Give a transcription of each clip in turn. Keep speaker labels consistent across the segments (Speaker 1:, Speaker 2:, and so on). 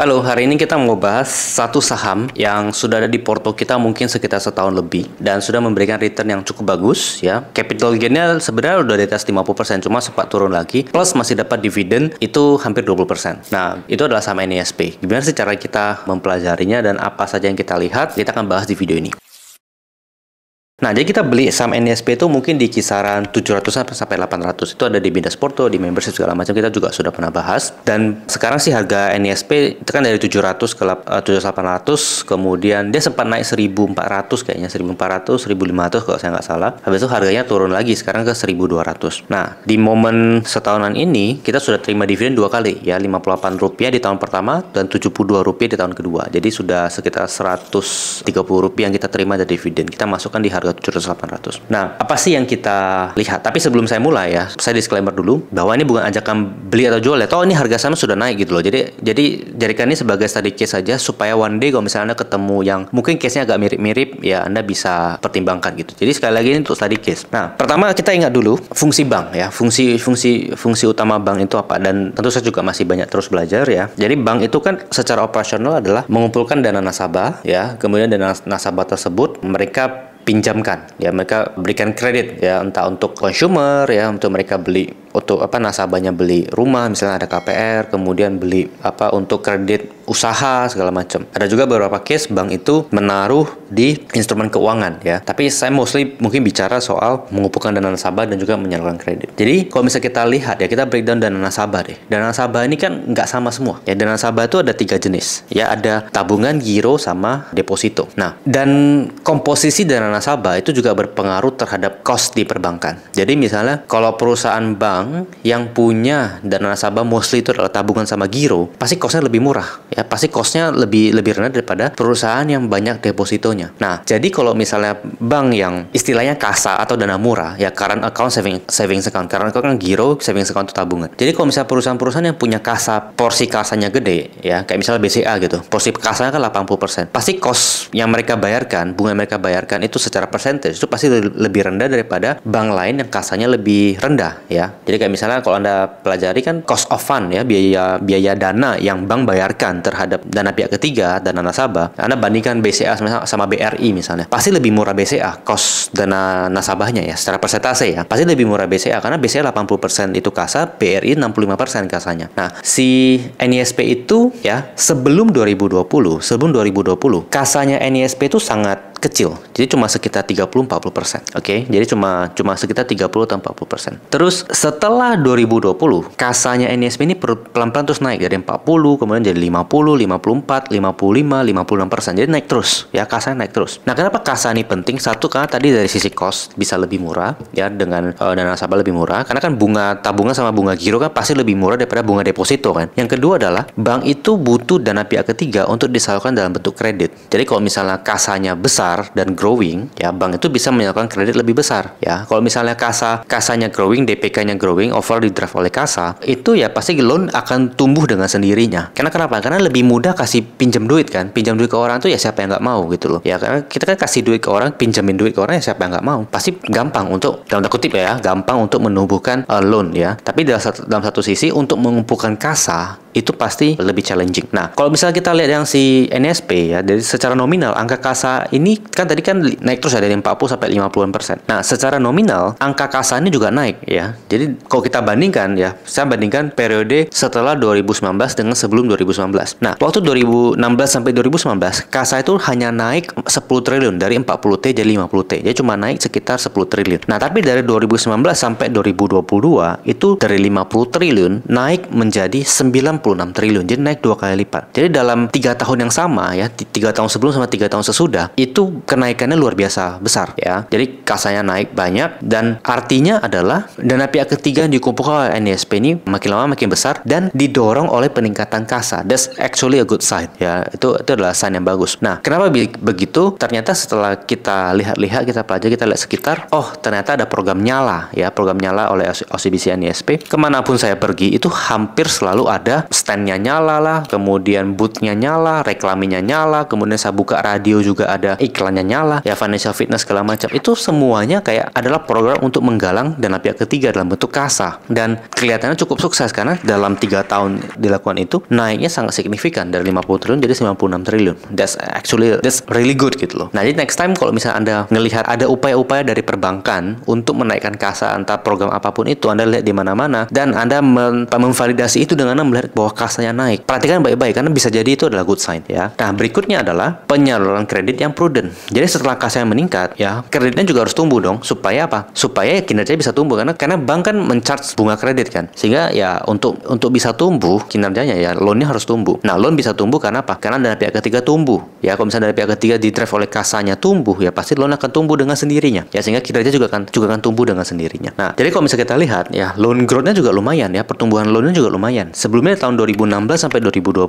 Speaker 1: Halo, hari ini kita mau bahas satu saham yang sudah ada di porto kita mungkin sekitar setahun lebih dan sudah memberikan return yang cukup bagus ya. Capital gainnya sebenarnya sudah di atas 50% cuma sempat turun lagi plus masih dapat dividen itu hampir 20%. Nah, itu adalah saham NISP. E Gimana sih cara kita mempelajarinya dan apa saja yang kita lihat? Kita akan bahas di video ini. Nah, jadi kita beli saham NISP itu mungkin di kisaran 700 sampai 800. Itu ada di Bidas Porto, di membership segala macam kita juga sudah pernah bahas. Dan sekarang sih harga NISP itu kan dari 700 ke 7800, eh, kemudian dia sempat naik 1400 kayaknya, 1400, 1500 kalau saya nggak salah. Habis itu harganya turun lagi sekarang ke 1200. Nah, di momen setahunan ini kita sudah terima dividen dua kali ya, 58 rupiah di tahun pertama dan 72 rupiah di tahun kedua. Jadi sudah sekitar 130 rupiah yang kita terima dari dividen. Kita masukkan di harga atau 7800. Nah, apa sih yang kita lihat? Tapi sebelum saya mulai ya, saya disclaimer dulu bahwa ini bukan ajakan beli atau jual ya. Toh ini harga sama sudah naik gitu loh. Jadi jadi jadikan ini sebagai study case saja supaya one day kalau misalnya Anda ketemu yang mungkin case-nya agak mirip-mirip ya Anda bisa pertimbangkan gitu. Jadi sekali lagi ini untuk study case. Nah, pertama kita ingat dulu fungsi bank ya. Fungsi fungsi fungsi utama bank itu apa dan tentu saya juga masih banyak terus belajar ya. Jadi bank itu kan secara operasional adalah mengumpulkan dana nasabah ya. Kemudian dana nasabah tersebut mereka pinjamkan ya mereka berikan kredit ya entah untuk consumer ya untuk mereka beli untuk apa nasabahnya beli rumah misalnya ada KPR kemudian beli apa untuk kredit usaha segala macam ada juga beberapa case bank itu menaruh di instrumen keuangan ya tapi saya mostly mungkin bicara soal mengumpulkan dana nasabah dan juga menyalurkan kredit jadi kalau misalnya kita lihat ya kita breakdown dana nasabah deh dana nasabah ini kan nggak sama semua ya dana nasabah itu ada tiga jenis ya ada tabungan giro sama deposito nah dan komposisi dana nasabah itu juga berpengaruh terhadap cost di perbankan jadi misalnya kalau perusahaan bank bank yang punya dana nasabah mostly itu adalah tabungan sama giro, pasti kosnya lebih murah. Ya, pasti kosnya lebih lebih rendah daripada perusahaan yang banyak depositonya. Nah, jadi kalau misalnya bank yang istilahnya kasa atau dana murah, ya current account saving saving account, karena account kan giro, saving account itu tabungan. Jadi kalau misalnya perusahaan-perusahaan yang punya kasa, porsi kasanya gede, ya kayak misalnya BCA gitu, porsi kasanya kan 80%. Pasti kos yang mereka bayarkan, bunga yang mereka bayarkan itu secara persentase itu pasti lebih rendah daripada bank lain yang kasanya lebih rendah ya. Jadi kayak misalnya kalau Anda pelajari kan cost of fund ya, biaya biaya dana yang bank bayarkan terhadap dana pihak ketiga, dana nasabah. Anda bandingkan BCA sama, BRI misalnya. Pasti lebih murah BCA cost dana nasabahnya ya, secara persentase ya. Pasti lebih murah BCA karena BCA 80% itu kasar, BRI 65% kasanya. Nah, si NISP itu ya sebelum 2020, sebelum 2020 kasanya NISP itu sangat kecil. Jadi cuma sekitar 30-40%. Oke, okay? jadi cuma cuma sekitar 30 atau 40%. Terus setelah 2020, kasanya NISP ini pelan-pelan terus naik dari 40, kemudian jadi 50, 54, 55, 56%. Jadi naik terus ya, kasanya naik terus. Nah, kenapa kasa ini penting? Satu karena tadi dari sisi cost bisa lebih murah ya dengan uh, dana nasabah lebih murah karena kan bunga tabungan sama bunga giro kan pasti lebih murah daripada bunga deposito kan. Yang kedua adalah bank itu butuh dana pihak ketiga untuk disalurkan dalam bentuk kredit. Jadi kalau misalnya kasanya besar besar dan growing, ya bank itu bisa menyalurkan kredit lebih besar, ya. Kalau misalnya kasa kasanya growing, DPK-nya growing, over di draft oleh kasa, itu ya pasti loan akan tumbuh dengan sendirinya. Karena kenapa? Karena lebih mudah kasih pinjam duit kan, pinjam duit ke orang tuh ya siapa yang nggak mau gitu loh. Ya karena kita kan kasih duit ke orang, pinjamin duit ke orang ya siapa yang nggak mau. Pasti gampang untuk dalam tanda kutip ya, gampang untuk menumbuhkan uh, loan ya. Tapi dalam satu, dalam satu sisi untuk mengumpulkan kasa itu pasti lebih challenging. Nah, kalau misalnya kita lihat yang si NSP ya, dari secara nominal angka kasa ini kan tadi kan naik terus ya dari 40 sampai 50 persen. Nah, secara nominal angka kasa ini juga naik ya. Jadi kalau kita bandingkan ya, saya bandingkan periode setelah 2019 dengan sebelum 2019. Nah, waktu 2016 sampai 2019 kasa itu hanya naik 10 triliun dari 40 T jadi 50 T. Jadi cuma naik sekitar 10 triliun. Nah, tapi dari 2019 sampai 2022 itu dari 50 triliun naik menjadi 9 86 triliun. Jadi naik dua kali lipat. Jadi dalam tiga tahun yang sama ya, tiga tahun sebelum sama tiga tahun sesudah itu kenaikannya luar biasa besar ya. Jadi kasanya naik banyak dan artinya adalah dana pihak ketiga yang dikumpulkan oleh NISP ini makin lama makin besar dan didorong oleh peningkatan kasa. That's actually a good sign ya. Itu itu adalah sign yang bagus. Nah, kenapa begitu? Ternyata setelah kita lihat-lihat, kita pelajari, kita lihat sekitar, oh ternyata ada program nyala ya, program nyala oleh OCBC NISP. Kemanapun saya pergi itu hampir selalu ada standnya nyala lah, kemudian bootnya nyala, reklaminya nyala, kemudian saya buka radio juga ada iklannya nyala, ya financial fitness segala macam. Itu semuanya kayak adalah program untuk menggalang dana pihak ketiga dalam bentuk kasa dan kelihatannya cukup sukses karena dalam tiga tahun dilakukan itu naiknya sangat signifikan dari 50 triliun jadi 96 triliun. That's actually that's really good gitu loh. Nah jadi next time kalau misalnya anda melihat ada upaya-upaya dari perbankan untuk menaikkan kasa antar program apapun itu anda lihat di mana-mana dan anda memvalidasi itu dengan melihat bahwa kasanya naik. Perhatikan baik-baik karena bisa jadi itu adalah good sign ya. Nah, berikutnya adalah penyaluran kredit yang prudent. Jadi setelah kasanya meningkat ya, kreditnya juga harus tumbuh dong supaya apa? Supaya kinerja bisa tumbuh karena karena bank kan mencharge bunga kredit kan. Sehingga ya untuk untuk bisa tumbuh kinerjanya ya loannya harus tumbuh. Nah, loan bisa tumbuh karena apa? Karena dari pihak ketiga tumbuh. Ya, kalau misalnya dari pihak ketiga di drive oleh kasanya tumbuh ya pasti loan akan tumbuh dengan sendirinya. Ya, sehingga kinerja juga akan juga akan tumbuh dengan sendirinya. Nah, jadi kalau misalnya kita lihat ya loan growth-nya juga lumayan ya, pertumbuhan loan-nya juga lumayan. Sebelumnya tahun tahun 2016 sampai 2020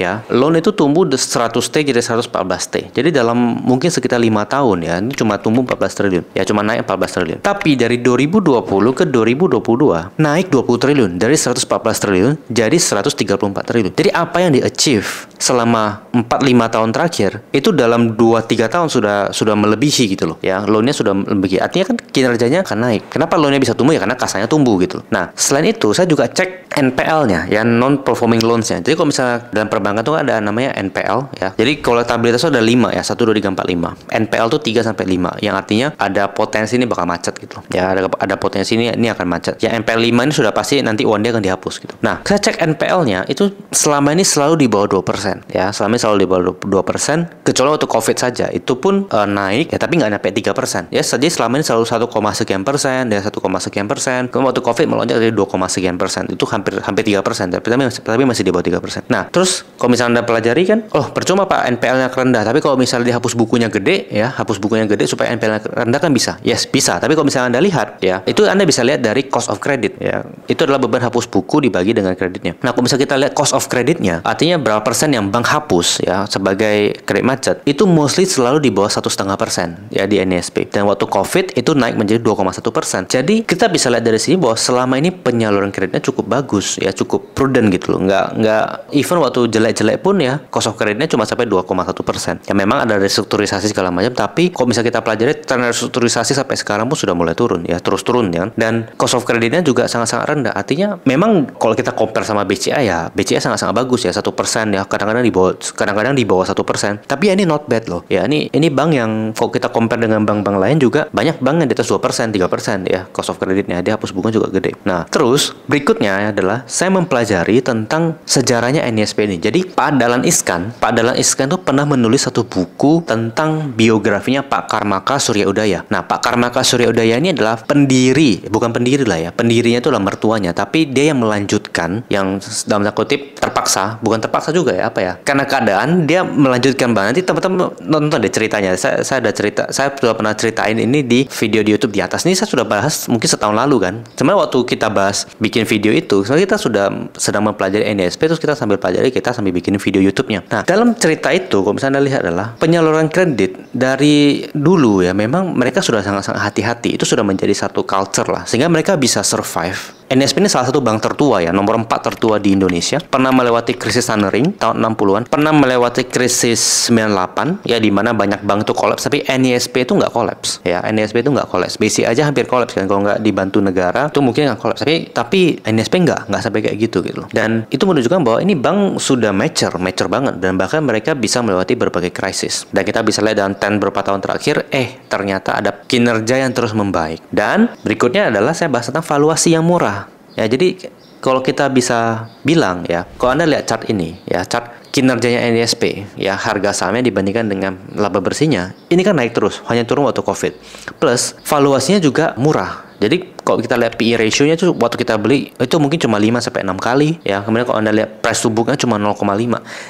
Speaker 1: ya, loan itu tumbuh 100 T jadi 114 T. Jadi dalam mungkin sekitar lima tahun ya, ini cuma tumbuh 14 triliun. Ya cuma naik 14 triliun. Tapi dari 2020 ke 2022 naik 20 triliun dari 114 triliun jadi 134 triliun. Jadi apa yang di achieve selama 4-5 tahun terakhir itu dalam 2-3 tahun sudah sudah melebihi gitu loh ya. Loannya sudah melebihi. Artinya kan kinerjanya akan naik. Kenapa loannya bisa tumbuh ya karena kasanya tumbuh gitu. Nah, selain itu saya juga cek NPL-nya ya non performing loans ya. Jadi kalau misalnya dalam perbankan tuh kan ada namanya NPL ya. Jadi kolektabilitas tuh ada 5 ya, 1 2 3 4 5. NPL tuh 3 sampai 5 yang artinya ada potensi ini bakal macet gitu. Ya ada ada potensi ini ini akan macet. Ya NPL 5 ini sudah pasti nanti uang dia akan dihapus gitu. Nah, saya cek NPL-nya itu selama ini selalu di bawah 2% ya, selama ini selalu di bawah 2% kecuali waktu Covid saja. Itu pun uh, naik ya tapi nggak nyampe 3%. Ya, jadi selama ini selalu 1, sekian persen dan 1, sekian persen. Kemudian waktu Covid melonjak dari 2, sekian persen. Itu hampir hampir 3%, tapi tapi tapi masih di bawah 3%. Nah, terus kalau misalnya Anda pelajari kan, oh percuma Pak NPL-nya rendah, tapi kalau misalnya dihapus bukunya gede ya, hapus bukunya gede supaya NPL-nya rendah kan bisa. Yes, bisa. Tapi kalau misalnya Anda lihat ya, itu Anda bisa lihat dari cost of credit ya. Itu adalah beban hapus buku dibagi dengan kreditnya. Nah, kalau misalnya kita lihat cost of creditnya, artinya berapa persen yang bank hapus ya sebagai kredit macet, itu mostly selalu di bawah satu setengah persen ya di NSP. E Dan waktu COVID itu naik menjadi 2,1 persen. Jadi kita bisa lihat dari sini bahwa selama ini penyaluran kreditnya cukup bagus ya cukup prudent gitu gitu loh nggak nggak even waktu jelek-jelek pun ya cost kreditnya cuma sampai 2,1 persen ya memang ada restrukturisasi segala macam tapi kok bisa kita pelajari tren restrukturisasi sampai sekarang pun sudah mulai turun ya terus turun ya dan cost of creditnya juga sangat-sangat rendah artinya memang kalau kita compare sama BCA ya BCA sangat-sangat bagus ya satu persen ya kadang-kadang di bawah kadang-kadang di bawah satu persen tapi ya ini not bad loh ya ini ini bank yang kalau kita compare dengan bank-bank lain juga banyak bank yang di atas dua persen tiga persen ya cost of creditnya dia hapus bunga juga gede nah terus berikutnya adalah saya mempelajari tentang sejarahnya NISP ini. Jadi Pak Dalan Iskan, Pak Dalan Iskan itu pernah menulis satu buku tentang biografinya Pak Karmaka Surya Udaya. Nah, Pak Karmaka Surya Udaya ini adalah pendiri, bukan pendiri lah ya, pendirinya itu adalah mertuanya, tapi dia yang melanjutkan, yang dalam tanda kutip terpaksa, bukan terpaksa juga ya, apa ya? Karena keadaan dia melanjutkan banget. Nanti teman-teman nonton deh ceritanya. Saya, saya ada cerita, saya sudah pernah ceritain ini di video di YouTube di atas. Ini saya sudah bahas mungkin setahun lalu kan. Cuma waktu kita bahas bikin video itu, sebenarnya kita sudah sedang mempelajari NISP terus kita sambil pelajari kita sambil bikin video YouTube-nya. Nah, dalam cerita itu kalau misalnya Anda lihat adalah penyaluran kredit dari dulu ya memang mereka sudah sangat-sangat hati-hati. Itu sudah menjadi satu culture lah sehingga mereka bisa survive NSP ini salah satu bank tertua ya, nomor 4 tertua di Indonesia. Pernah melewati krisis Sunring tahun 60-an, pernah melewati krisis 98 ya di mana banyak bank itu kolaps tapi NISP itu nggak kolaps ya. NISP itu nggak kolaps. BC aja hampir kolaps kan kalau nggak dibantu negara itu mungkin nggak kolaps. Tapi tapi NISP nggak nggak sampai kayak gitu gitu loh. Dan itu menunjukkan bahwa ini bank sudah mature, mature banget dan bahkan mereka bisa melewati berbagai krisis. Dan kita bisa lihat dalam 10 beberapa tahun terakhir eh ternyata ada kinerja yang terus membaik. Dan berikutnya adalah saya bahas tentang valuasi yang murah Ya, jadi kalau kita bisa bilang ya, kalau Anda lihat chart ini ya, chart kinerjanya NISP ya, harga sahamnya dibandingkan dengan laba bersihnya, ini kan naik terus, hanya turun waktu Covid. Plus valuasinya juga murah. Jadi kalau kita lihat pi e ratio-nya itu waktu kita beli itu mungkin cuma 5 sampai 6 kali ya. Kemudian kalau Anda lihat price to book-nya cuma 0,5.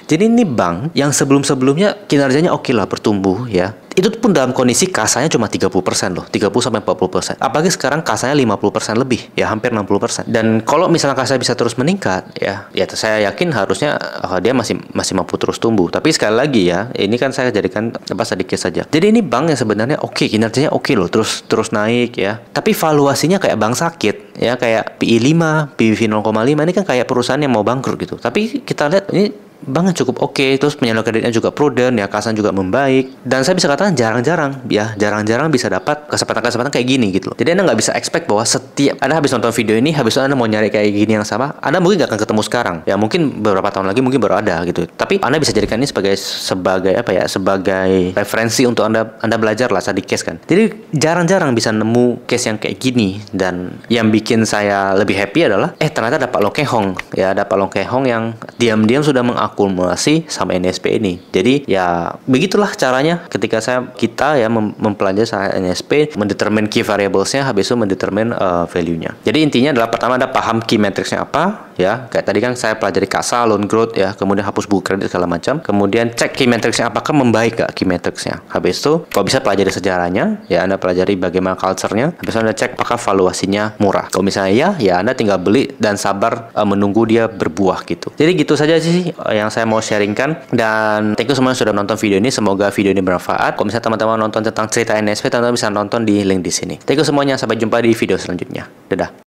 Speaker 1: Jadi ini bank yang sebelum-sebelumnya kinerjanya oke okay lah bertumbuh ya itu pun dalam kondisi kasanya cuma 30% loh, 30 sampai 40%. Apalagi sekarang kasanya 50% lebih, ya hampir 60%. Dan kalau misalnya kasa bisa terus meningkat, ya ya saya yakin harusnya uh, dia masih masih mampu terus tumbuh. Tapi sekali lagi ya, ini kan saya jadikan apa sedikit saja. Jadi ini bank yang sebenarnya oke, okay, kinerjanya oke okay loh, terus terus naik ya. Tapi valuasinya kayak bank sakit, ya kayak PI 5, PBV 0,5 ini kan kayak perusahaan yang mau bangkrut gitu. Tapi kita lihat ini banget cukup oke, okay, terus penyalur kreditnya juga prudent, ya kasan juga membaik. Dan saya bisa katakan jarang-jarang, ya jarang-jarang bisa dapat kesempatan-kesempatan kayak gini gitu loh. Jadi Anda nggak bisa expect bahwa setiap Anda habis nonton video ini, habis itu Anda mau nyari kayak gini yang sama, Anda mungkin nggak akan ketemu sekarang. Ya mungkin beberapa tahun lagi mungkin baru ada gitu. Tapi Anda bisa jadikan ini sebagai sebagai apa ya, sebagai referensi untuk Anda Anda belajar lah di case kan. Jadi jarang-jarang bisa nemu case yang kayak gini dan yang bikin saya lebih happy adalah eh ternyata dapat Kehong ya dapat Kehong yang diam-diam sudah mengakui akumulasi sama NSP ini. Jadi ya begitulah caranya ketika saya kita ya mem mempelajari saham NSP, mendetermine key variablesnya, habis itu mendetermine uh, value-nya. Jadi intinya adalah pertama ada paham key matrixnya apa, ya kayak tadi kan saya pelajari kasa loan growth ya kemudian hapus buku kredit segala macam kemudian cek key matricsnya apakah membaik gak key matricsnya habis itu kalau bisa pelajari sejarahnya ya anda pelajari bagaimana culture-nya habis itu anda cek apakah valuasinya murah kalau misalnya ya ya anda tinggal beli dan sabar uh, menunggu dia berbuah gitu jadi gitu saja sih eh, yang saya mau sharingkan dan thank you semua yang sudah nonton video ini semoga video ini bermanfaat kalau misalnya teman-teman nonton tentang cerita NSP teman-teman bisa nonton di link di sini thank you semuanya sampai jumpa di video selanjutnya dadah